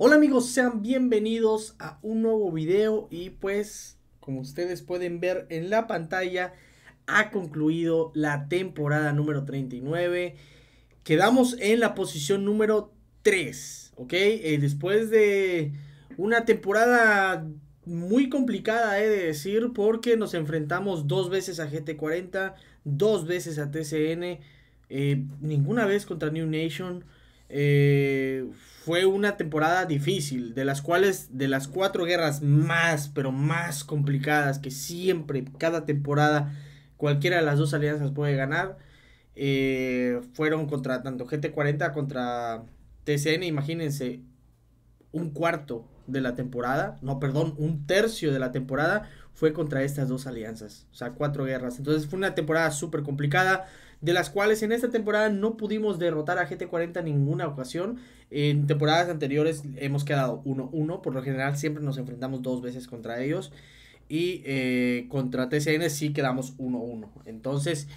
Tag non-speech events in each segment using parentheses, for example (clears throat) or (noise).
Hola amigos, sean bienvenidos a un nuevo video y pues como ustedes pueden ver en la pantalla ha concluido la temporada número 39. Quedamos en la posición número 3, ¿ok? Eh, después de una temporada muy complicada, he de decir, porque nos enfrentamos dos veces a GT40, dos veces a TCN, eh, ninguna vez contra New Nation eh, fue una temporada difícil, de las cuales, de las cuatro guerras más, pero más complicadas que siempre, cada temporada, cualquiera de las dos alianzas puede ganar, eh, fueron contra tanto GT40 contra TCN, imagínense, un cuarto de la temporada, no, perdón, un tercio de la temporada fue contra estas dos alianzas, o sea, cuatro guerras. Entonces fue una temporada súper complicada de las cuales en esta temporada no pudimos derrotar a GT40 en ninguna ocasión. En temporadas anteriores hemos quedado 1-1, por lo general siempre nos enfrentamos dos veces contra ellos. Y eh, contra TCN sí quedamos 1-1. Entonces,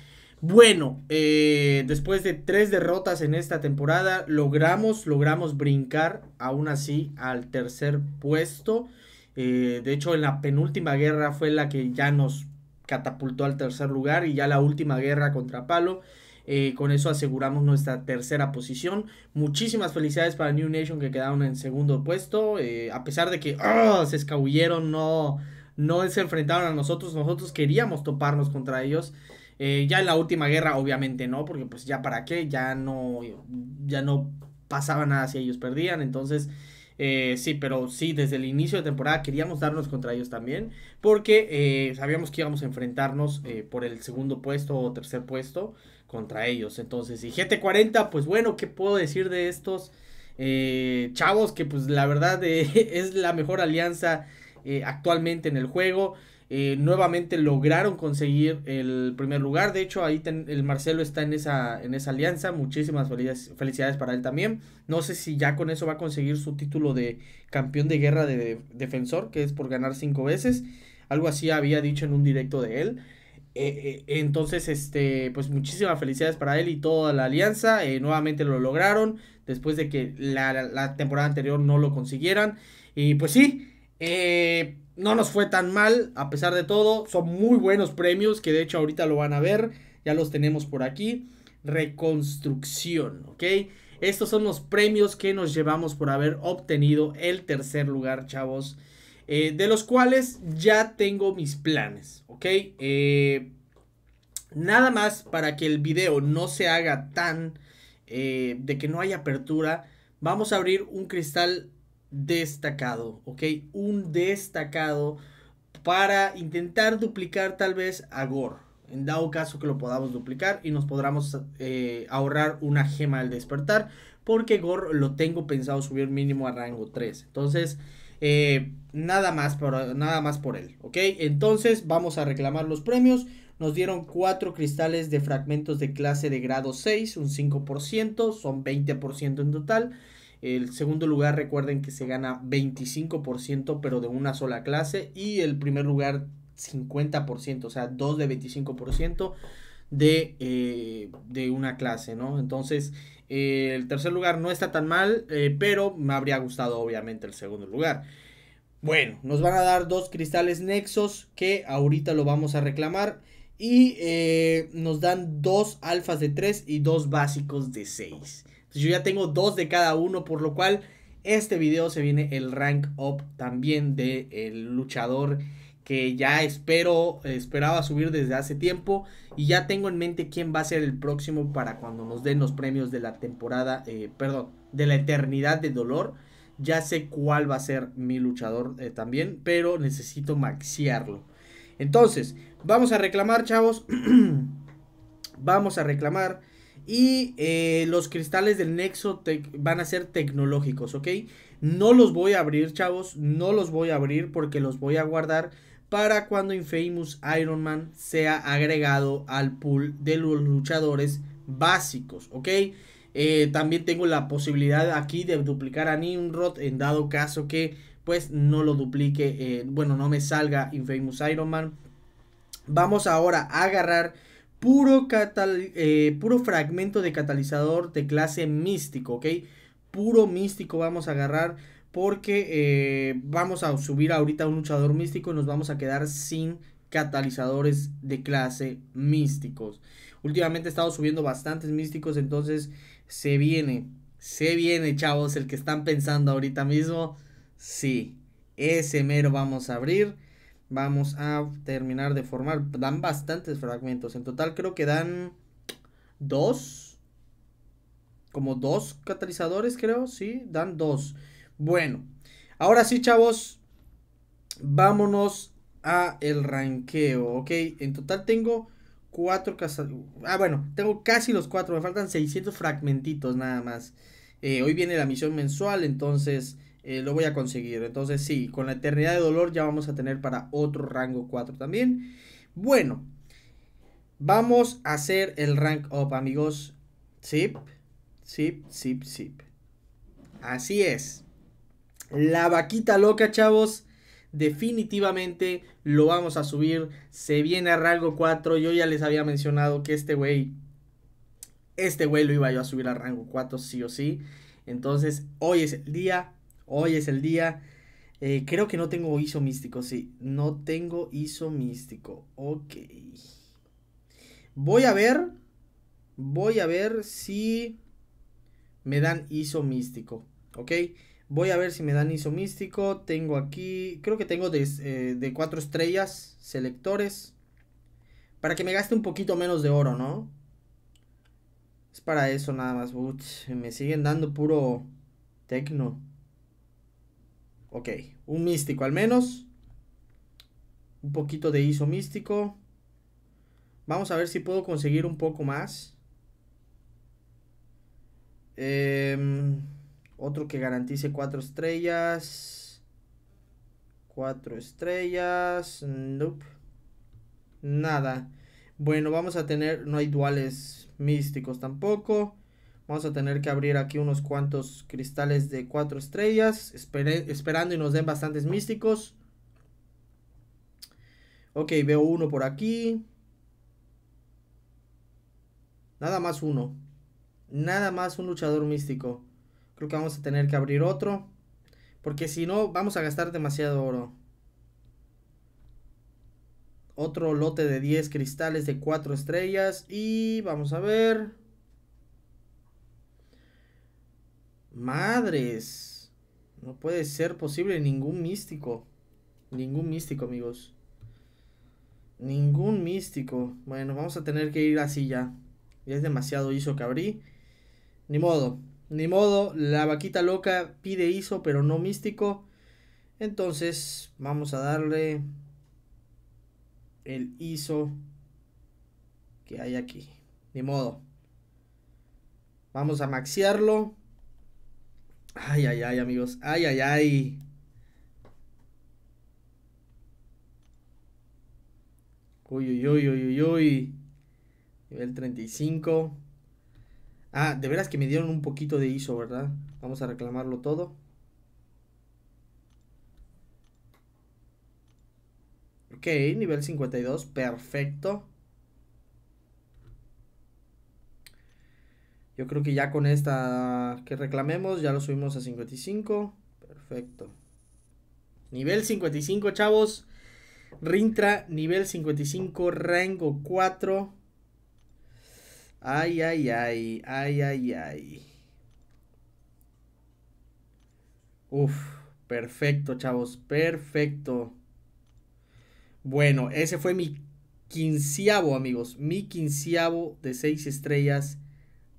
bueno, eh, después de tres derrotas en esta temporada, logramos, logramos brincar aún así al tercer puesto. Eh, de hecho, en la penúltima guerra fue la que ya nos catapultó al tercer lugar y ya la última guerra contra Palo. Eh, con eso aseguramos nuestra tercera posición. Muchísimas felicidades para New Nation que quedaron en segundo puesto. Eh, a pesar de que ah, se escabulleron, no, no se enfrentaron a nosotros. Nosotros queríamos toparnos contra ellos. Eh, ya en la última guerra, obviamente no, porque pues ya para qué, ya no, ya no pasaba nada si ellos perdían. Entonces, eh, sí, pero sí, desde el inicio de temporada queríamos darnos contra ellos también, porque eh, sabíamos que íbamos a enfrentarnos eh, por el segundo puesto o tercer puesto contra ellos. Entonces, y GT40, pues bueno, ¿qué puedo decir de estos chavos? Que pues la verdad (laughs) es la mejor alianza actualmente en el juego. Eh, nuevamente lograron conseguir el primer lugar. De hecho, ahí el Marcelo está en esa, en esa alianza. Muchísimas felicidades para él también. No sé si ya con eso va a conseguir su título de campeón de guerra de, defensor, que es por ganar cinco veces. Algo así había dicho en un directo de él. Eh, eh, entonces, este, pues muchísimas felicidades para él y toda la alianza. nuevamente lo lograron después de que la, la temporada anterior no lo consiguieran. Y pues sí, eh, no nos fue tan mal, a pesar de todo. Son muy buenos premios, que de hecho ahorita lo van a ver. Ya los tenemos por aquí. Reconstrucción, ¿ok? Estos son los premios que nos llevamos por haber obtenido el tercer lugar, chavos. Eh, de los cuales ya tengo mis planes, ¿ok? Eh, nada más para que el video no se haga tan... Eh, de que no haya apertura. Vamos a abrir un cristal destacado, ¿ok? Un destacado para intentar duplicar tal vez a Gore. En dado caso que lo podamos duplicar y nos podamos eh, ahorrar una gema al despertar. Porque Gore lo tengo pensado subir mínimo a rango 3. Entonces, eh, nada, más por, nada más por él, ¿ok? Entonces, vamos a reclamar los premios. Nos dieron 4 cristales de fragmentos de clase de grado 6, un 5%, son 20% en total. El segundo lugar, recuerden que se gana 25%, pero de una sola clase. Y el primer lugar, 50%, o sea, 2 de 25% eh, de, una clase, ¿no? Entonces, eh, el tercer lugar no está tan mal, eh, pero me habría gustado, obviamente, el segundo lugar. Bueno, nos van a dar dos cristales nexos que ahorita lo vamos a reclamar. Y nos dan dos alfas de 3 y dos básicos de 6. Pues yo ya tengo dos de cada uno, por lo cual este video se viene el rank up también del el luchador que ya espero, esperaba subir desde hace tiempo y ya tengo en mente quién va a ser el próximo para cuando nos den los premios de la temporada, eh, perdón, de la eternidad de dolor. Ya sé cuál va a ser mi luchador eh, también, pero necesito maxiarlo. Entonces, vamos a reclamar, chavos. (clears throat) vamos a reclamar. Y eh, los cristales del Nexo van a ser tecnológicos, ¿ok? No los voy a abrir, chavos. No los voy a abrir porque los voy a guardar para cuando Infamous Iron Man sea agregado al pool de los luchadores básicos, ¿ok? Eh, también tengo la posibilidad aquí de duplicar a Nimrod en dado caso que pues no lo duplique, eh, bueno, no me salga Infamous Iron Man. Vamos ahora a agarrar puro, eh, puro fragmento de catalizador de clase místico, ¿ok? Puro místico vamos a agarrar porque eh, vamos a subir ahorita un luchador místico y nos vamos a quedar sin catalizadores de clase místicos. Últimamente he estado subiendo bastantes místicos, entonces se viene, se viene, chavos, el que están pensando ahorita mismo. Sí, ese mero vamos a abrir vamos a terminar de formar. Dan bastantes fragmentos. En total creo que dan dos. Como dos catalizadores, creo. Sí, dan dos. Bueno, ahora sí, chavos. Vámonos a el ranqueo, ¿ok? En total tengo cuatro Ah, bueno, tengo casi los cuatro. Me faltan 600 fragmentitos nada más. Eh, hoy viene la misión mensual, entonces eh, lo voy a conseguir. Entonces sí, con la eternidad de dolor ya vamos a tener para otro rango 4 también. Bueno, vamos a hacer el rank up, amigos. Zip, zip, zip, zip. Así es. La vaquita loca, chavos. Definitivamente lo vamos a subir. Se viene a rango 4. Yo ya les había mencionado que este güey. Este güey lo iba yo a subir a rango 4, sí o sí. Entonces, hoy es el día Hoy es el día. Eh, creo que no tengo ISO místico, sí. No tengo ISO místico. Ok. Voy a ver. Voy a ver si me dan ISO místico. Ok. Voy a ver si me dan ISO místico. Tengo aquí. Creo que tengo eh, de, cuatro estrellas. Selectores. Para que me gaste un poquito menos de oro, ¿no? Es para eso nada más. me siguen dando puro tecno. Ok, un místico al menos. Un poquito de ISO místico. Vamos a ver si puedo conseguir un poco más. Em, otro que garantice cuatro estrellas. Cuatro estrellas. Nope. Nada. Bueno, vamos a tener... No hay duales místicos tampoco. Vamos a tener que abrir aquí unos cuantos cristales de cuatro estrellas. esperando y nos den bastantes místicos. Ok, veo uno por aquí. Nada más uno. Nada más un luchador místico. Creo que vamos a tener que abrir otro. Porque si no, vamos a gastar demasiado oro. Otro lote de 10 cristales de 4 estrellas. Y vamos a ver. Madres. No puede ser posible ningún místico. Ningún místico, amigos. Ningún místico. Bueno, vamos a tener que ir así ya. Ya es demasiado ISO que abrí. Ni modo. Ni modo. La vaquita loca pide ISO, pero no místico. Entonces, vamos a darle el ISO que hay aquí. Ni modo. Vamos a maxearlo Ay, ay, ay, amigos. Ay, ay, ay. Uy, uy, uy, uy, uy, uy. Nivel 35. Ah, de veras que me dieron un poquito de ISO, ¿verdad? Vamos a reclamarlo todo. Ok, nivel 52, perfecto. Yo creo que ya con esta que reclamemos, ya lo subimos a 55. Perfecto. Nivel 55, chavos. Rintra, nivel 55, rango 4. Ay, ay, ay, ay, ay, ay. Uf, perfecto, chavos, perfecto. Bueno, ese fue mi quinceavo, amigos. Mi quinceavo de seis estrellas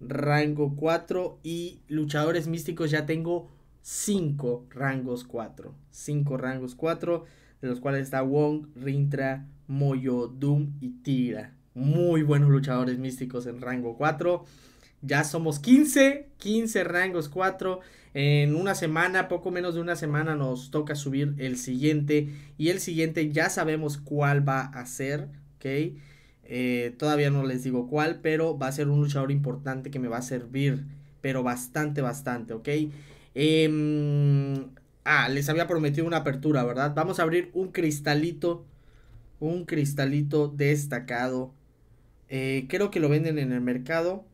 rango 4 y luchadores místicos ya tengo 5 rangos 4. 5 rangos 4, de los cuales está Wong, Rintra, Moyo, Doom y Tigra. Muy buenos luchadores místicos en rango 4. Ya somos 15, 15 rangos 4. En una semana, poco menos de una semana, nos toca subir el siguiente. Y el siguiente ya sabemos cuál va a ser, ¿ok? Eh, todavía no les digo cuál, pero va a ser un luchador importante que me va a servir, pero bastante, bastante, ¿ok? Em, ah, les había prometido una apertura, ¿verdad? Vamos a abrir un cristalito, un cristalito destacado. Eh, creo que lo venden en el mercado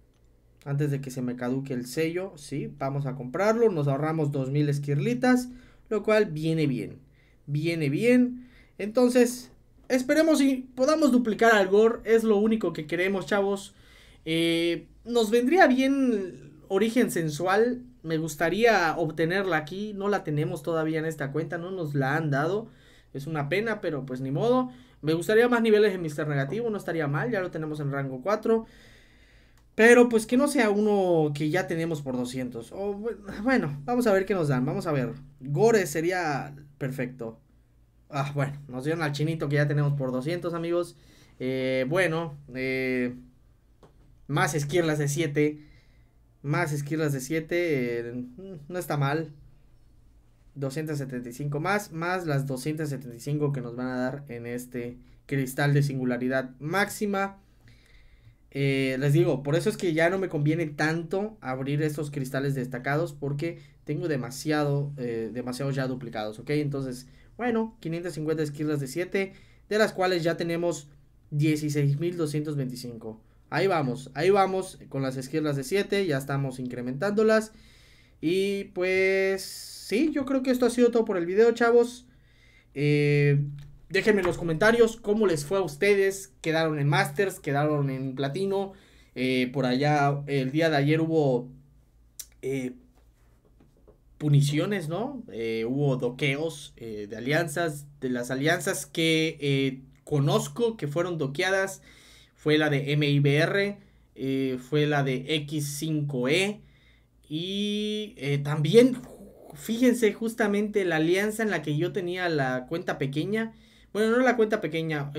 antes de que se me caduque el sello, ¿sí? Vamos a comprarlo, nos ahorramos 2.000 esquirlitas, lo cual viene bien, viene bien. Entonces, Esperemos y podamos duplicar al Gore. Es lo único que queremos, chavos. Eh, nos vendría bien origen sensual. Me gustaría obtenerla aquí. No la tenemos todavía en esta cuenta. No nos la han dado. Es una pena, pero pues ni modo. Me gustaría más niveles en Mister Negativo. No estaría mal. Ya lo tenemos en rango 4. Pero pues que no sea uno que ya tenemos por 200. bueno, vamos a ver qué nos dan. Vamos a ver. Gore sería perfecto. Ah, bueno, nos dieron al chinito que ya tenemos por 200, amigos. Eh, bueno, eh, más esquirlas de 7. Más esquirlas de 7. Eh, mm, no está mal. 275 más, más las 275 que nos van a dar en este cristal de singularidad máxima. les digo, por eso es que ya no me conviene tanto abrir estos cristales destacados porque tengo demasiado, eh, demasiado ya duplicados, ¿ok? Entonces, bueno, 550 esquirlas de 7, de las cuales ya tenemos 16.225. Ahí vamos, ahí vamos con las esquirlas de 7, ya estamos incrementándolas. Y pues sí, yo creo que esto ha sido todo por el video, chavos. Eh, déjenme en los comentarios cómo les fue a ustedes. Quedaron en Masters, quedaron en Platino. Eh, por allá el día de ayer hubo... Eh, puniciones, ¿no? Eh, hubo doqueos eh, de alianzas, de las alianzas que eh, conozco que fueron doqueadas, fue la de MIBR, fue la de X5E y también, fíjense justamente la alianza en la que yo tenía la cuenta pequeña, bueno, no la cuenta pequeña,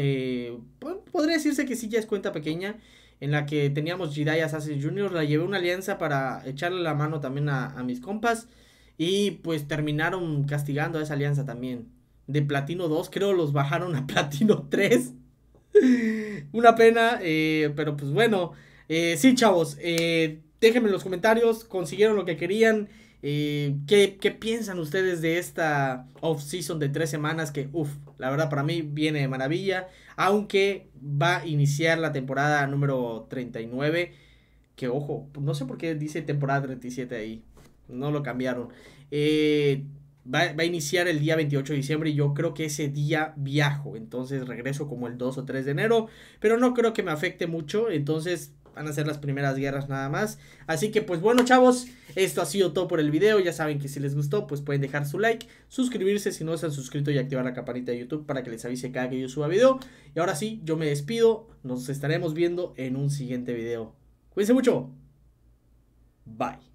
podría decirse que sí ya es cuenta pequeña, en la que teníamos Jedi Assassin Jr. la llevé una alianza para echarle la mano también a mis compas. Y pues terminaron castigando a esa alianza también. De Platino 2 creo los bajaron a (laughs) Platino 3. Una pena, eh, pero pues bueno. Eh, sí, chavos, eh, déjenme en los comentarios, consiguieron lo que querían. ¿qué, ¿qué, piensan ustedes de esta off-season de tres semanas? Que, uff, la verdad para mí viene de maravilla. Aunque va a iniciar la temporada número 39. Que ojo, no sé por qué dice temporada 37 ahí no lo cambiaron. Eh, va, a iniciar el día 28 de diciembre y yo creo que ese día viajo, entonces regreso como el 2 o 3 de enero, pero no creo que me afecte mucho, entonces van a ser las primeras guerras nada más. Así que pues bueno chavos, esto ha sido todo por el video, ya saben que si les gustó pues pueden dejar su like, suscribirse si no se han suscrito y activar la campanita de YouTube para que les avise cada que yo suba video. Y ahora sí, yo me despido, nos estaremos viendo en un siguiente video. Cuídense mucho. Bye.